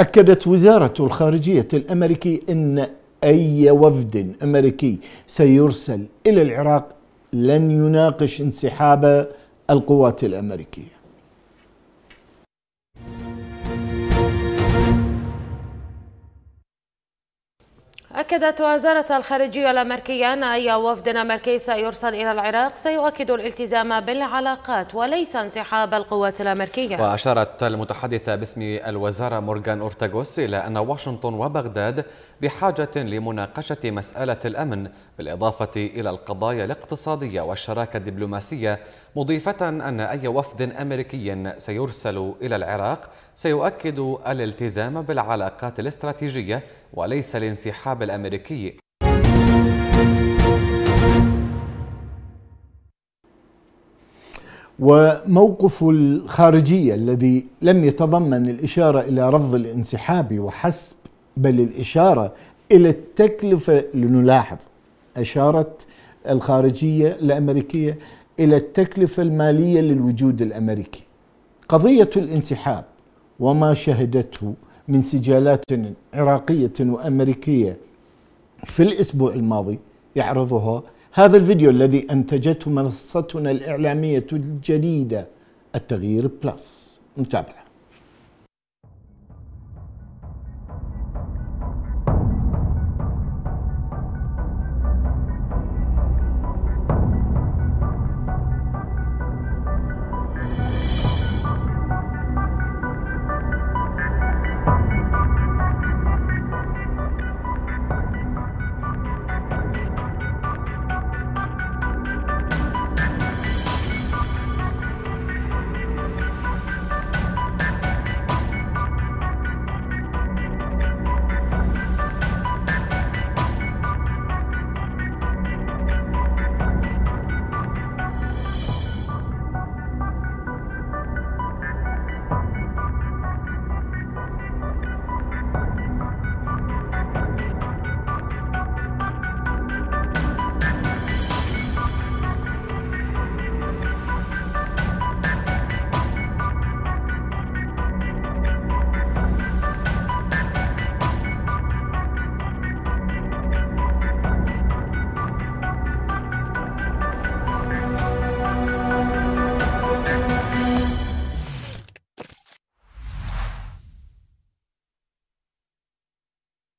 أكدت وزارة الخارجية الأمريكية أن أي وفد أمريكي سيرسل إلى العراق لن يناقش انسحاب القوات الأمريكية أكدت وزارة الخارجية الأمريكية أن أي وفد أمريكي سيرسل إلى العراق سيؤكد الالتزام بالعلاقات وليس انسحاب القوات الأمريكية وأشارت المتحدثة باسم الوزارة مورغان أورتاغوس إلى أن واشنطن وبغداد بحاجة لمناقشة مسألة الأمن بالإضافة إلى القضايا الاقتصادية والشراكة الدبلوماسية مضيفة أن أي وفد أمريكي سيرسل إلى العراق سيؤكد الالتزام بالعلاقات الاستراتيجية وليس الانسحاب الأمريكي وموقف الخارجية الذي لم يتضمن الإشارة إلى رفض الانسحاب وحسب بل الإشارة إلى التكلفة لنلاحظ أشارت الخارجية الأمريكية الى التكلفه الماليه للوجود الامريكي. قضيه الانسحاب وما شهدته من سجالات عراقيه وامريكيه في الاسبوع الماضي يعرضها هذا الفيديو الذي انتجته منصتنا الاعلاميه الجديده التغيير بلس. متابعه.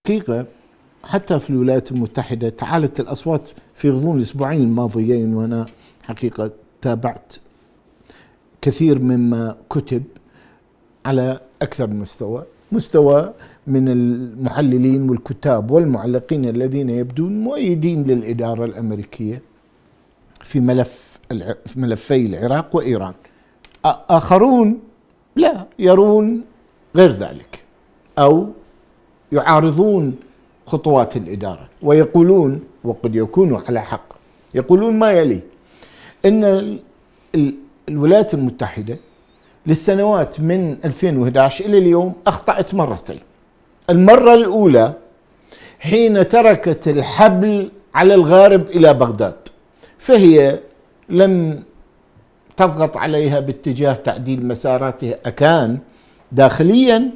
حقيقة حتى في الولايات المتحدة تعالت الأصوات في غضون الأسبوعين الماضيين وأنا حقيقة تابعت كثير مما كتب على أكثر مستوى مستوى من المحللين والكتاب والمعلقين الذين يبدون مؤيدين للإدارة الأمريكية في ملف في ملفي العراق وإيران آخرون لا يرون غير ذلك أو يعارضون خطوات الاداره ويقولون وقد يكونوا على حق يقولون ما يلي ان الولايات المتحده للسنوات من 2011 الى اليوم اخطات مرتين. المره الاولى حين تركت الحبل على الغارب الى بغداد فهي لم تضغط عليها باتجاه تعديل مساراتها اكان داخليا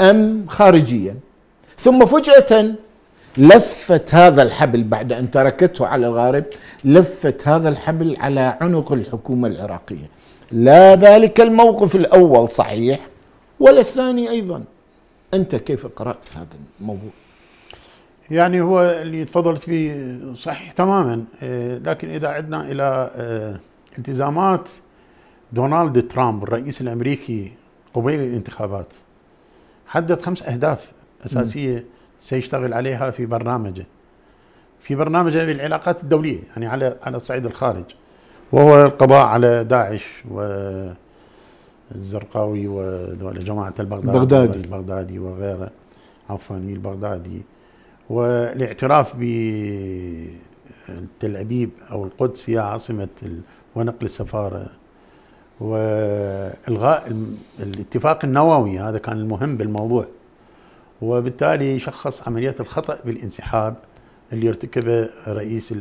ام خارجيا ثم فجأة لفت هذا الحبل بعد أن تركته على الغارب لفت هذا الحبل على عنق الحكومة العراقية لا ذلك الموقف الأول صحيح ولا الثاني أيضا أنت كيف قرأت هذا الموضوع يعني هو اللي تفضلت فيه صحيح تماما آه، لكن إذا عدنا إلى آه، التزامات دونالد ترامب الرئيس الأمريكي قبيل الانتخابات حدد خمس أهداف أساسية سيشتغل عليها في برنامجه في برنامجه للعلاقات الدولية يعني على على صعيد الخارج وهو القضاء على داعش والزرقاوي جماعة البغدادي البغدادي البغدادي وغيره عفوا البغدادي والاعتراف ب تل أبيب أو القدس هي عاصمة ونقل السفارة والغاء الاتفاق النووي هذا كان المهم بالموضوع وبالتالي شخص عمليات الخطأ بالانسحاب اللي ارتكبه الرئيس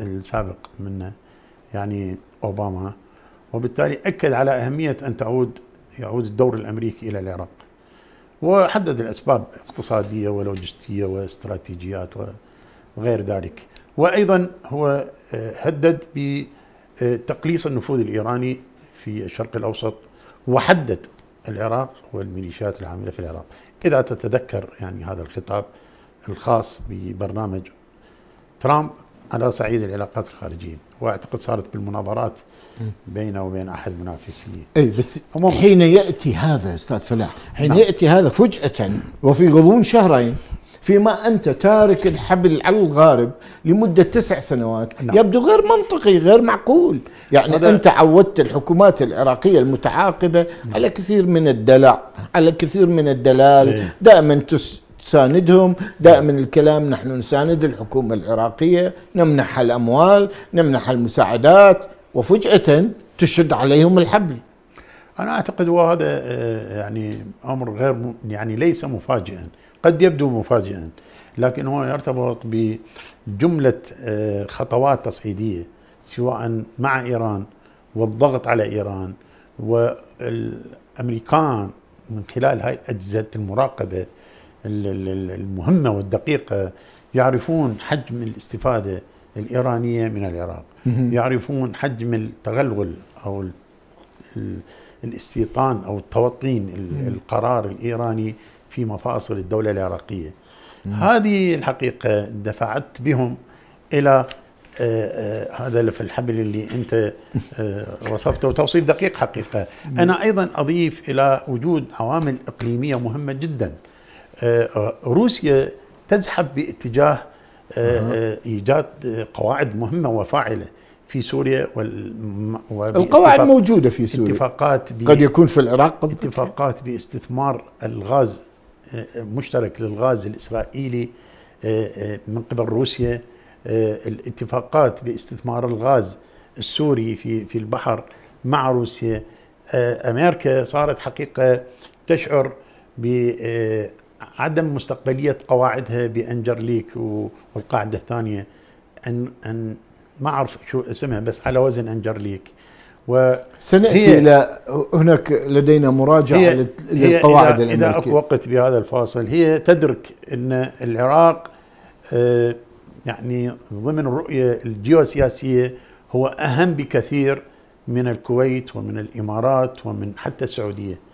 السابق منه يعني أوباما وبالتالي أكد على أهمية أن تعود يعود الدور الأمريكي إلى العراق وحدد الأسباب اقتصادية ولوجستية واستراتيجيات وغير ذلك وأيضا هو آه، هدد بتقليص النفوذ الإيراني في الشرق الأوسط وحدد العراق والميليشيات العاملة في العراق إذا تتذكر يعني هذا الخطاب الخاص ببرنامج ترامب على صعيد العلاقات الخارجية واعتقد صارت بالمناظرات بينه وبين احد منافسيه اي بس حين ياتي هذا استاذ فلاح حين نعم. ياتي هذا فجاه وفي غضون شهرين فيما أنت تارك الحبل على الغارب لمدة تسع سنوات نعم. يبدو غير منطقي غير معقول يعني أنت عودت الحكومات العراقية المتعاقبة نعم. على كثير من الدلع على كثير من الدلال نعم. دائما تس تساندهم دائما الكلام نحن نساند الحكومة العراقية نمنح الأموال نمنح المساعدات وفجأة تشد عليهم الحبل انا اعتقد وهذا آه، يعني امر غير يعني ليس مفاجئا قد يبدو مفاجئا لكن هو يرتبط بجمله آه، خطوات تصعيديه سواء مع ايران والضغط على ايران والامريكان من خلال هاي اجهزه المراقبه المهمه والدقيقه يعرفون حجم الاستفاده الايرانيه من العراق يعرفون حجم التغلغل او ال الاستيطان او التوطين القرار الايراني في مفاصل الدوله العراقيه. مم. هذه الحقيقه دفعت بهم الى آه آه هذا لف الحبل اللي انت آه وصفته توصيف دقيق حقيقه انا ايضا اضيف الى وجود عوامل اقليميه مهمه جدا آه، روسيا تزحف باتجاه آه، آه، ايجاد قواعد مهمه وفاعله في سوريا وال... القواعد موجودة في سوريا اتفاقات ب... قد يكون في العراق قد اتفاقات باستثمار الغاز آه، آه، مشترك للغاز الإسرائيلي آه، من قبل روسيا الاتفاقات باستثمار الغاز السوري في في البحر مع روسيا امريكا صارت حقيقه تشعر بعدم مستقبليه قواعدها بانجرليك والقاعده الثانيه ان ان ما اعرف شو اسمها بس على وزن انجرليك و سناتي الى هناك لدينا مراجعه هي للقواعد هي إذا, الامريكيه اذا اكو وقت بهذا الفاصل هي تدرك ان العراق آه، يعني ضمن الرؤيه الجيوسياسيه هو اهم بكثير من الكويت ومن الامارات ومن حتى السعوديه